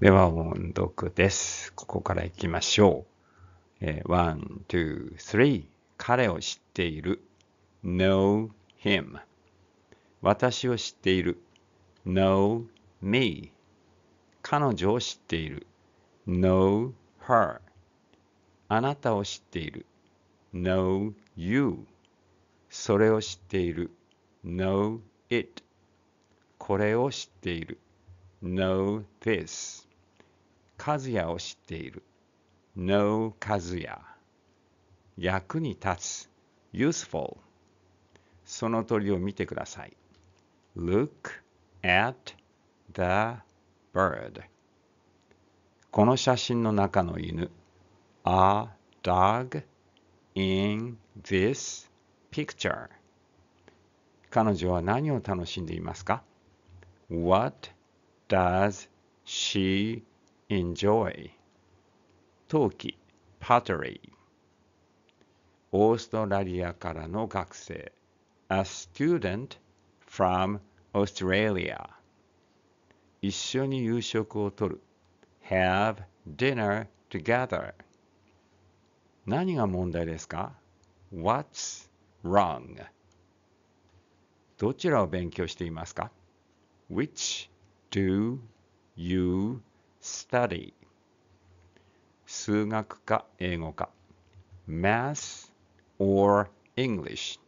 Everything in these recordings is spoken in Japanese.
では音読です。ここから行きましょう。えー、one, two, three 彼を知っている。know him 私を知っている。know me 彼女を知っている。know her あなたを知っている。know you それを知っている。know it これを知っている。know this 和也を知っている know 和也役に立つ useful その鳥を見てください look at the bird この写真の中の犬 a dog in this picture 彼女は何を楽しんでいますか What does she enjoy? 陶器 pottery オーストラリアからの学生 a student from Australia 一緒に夕食をとる have dinner together 何が問題ですか ?What's wrong? どちらを勉強していますか ?Which do you study? 数学か英語か Math or English?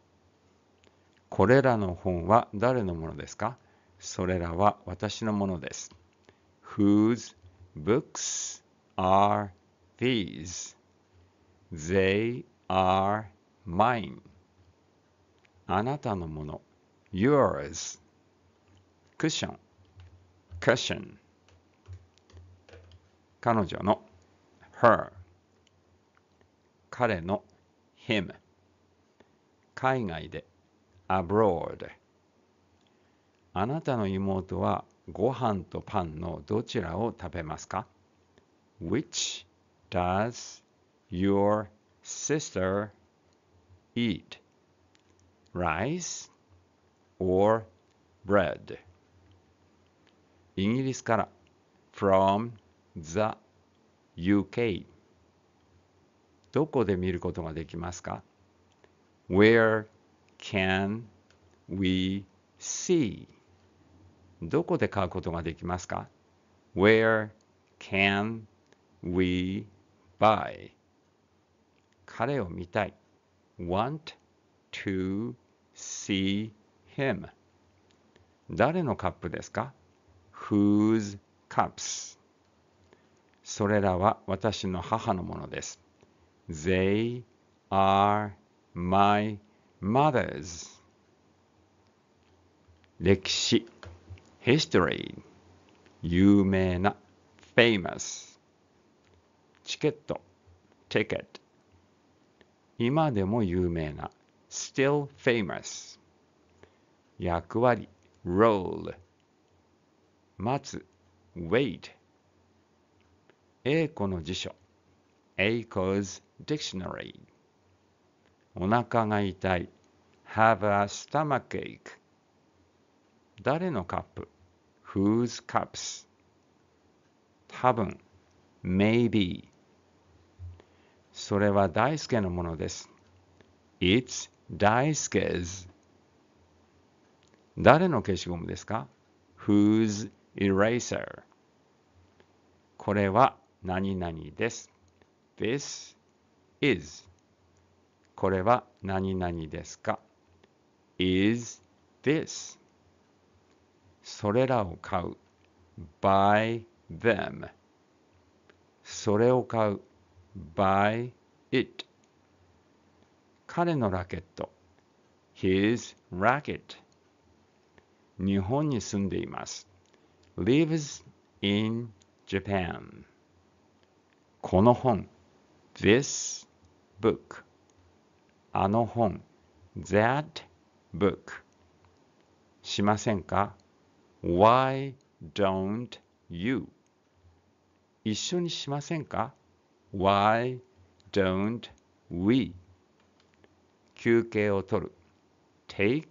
これらの本は誰のものですかそれらは私のものです。Whose books are these? They are mine. あなたのもの。Yours. クッション。cushion 彼女の her 彼の him 海外で abroad あなたの妹はご飯とパンのどちらを食べますか ?Which does your sister eat? Rice or bread? イギリスから from the UK どこで見ることができますか ?Where can we see? どこで買うことができますか ?Where can we buy? 彼を見たい。want to see him 誰のカップですか whose cups それらは私の母のものです。They are my mother's 歴史 history 有名な famous チケット ticket 今でも有名な still famous 役割 role 待つ wait A 子の辞書 A 子 's dictionary お腹が痛い have a stomachache 誰のカップ whose cups 多分 maybe それは大輔のものです It's d 大輔 's 誰の消しゴムですか Whose eraser これは何々です This is これは何々ですか is this それらを買う buy them それを買う buy it 彼のラケット his racket 日本に住んでいます lives in Japan この本 this book あの本 that book しませんか why don't you 一緒にしませんか why don't we 休憩をとる take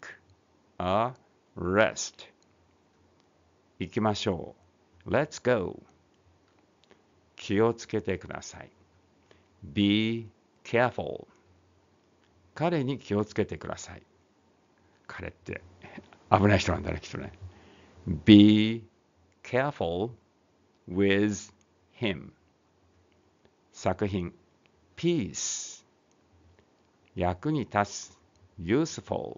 a rest 行きましょう。Let's go! 気をつけてください。Be careful! 彼に気をつけてください。彼って危ない人なんだね、きっとね。Be careful with him. 作品 Peace 役に立つ Useful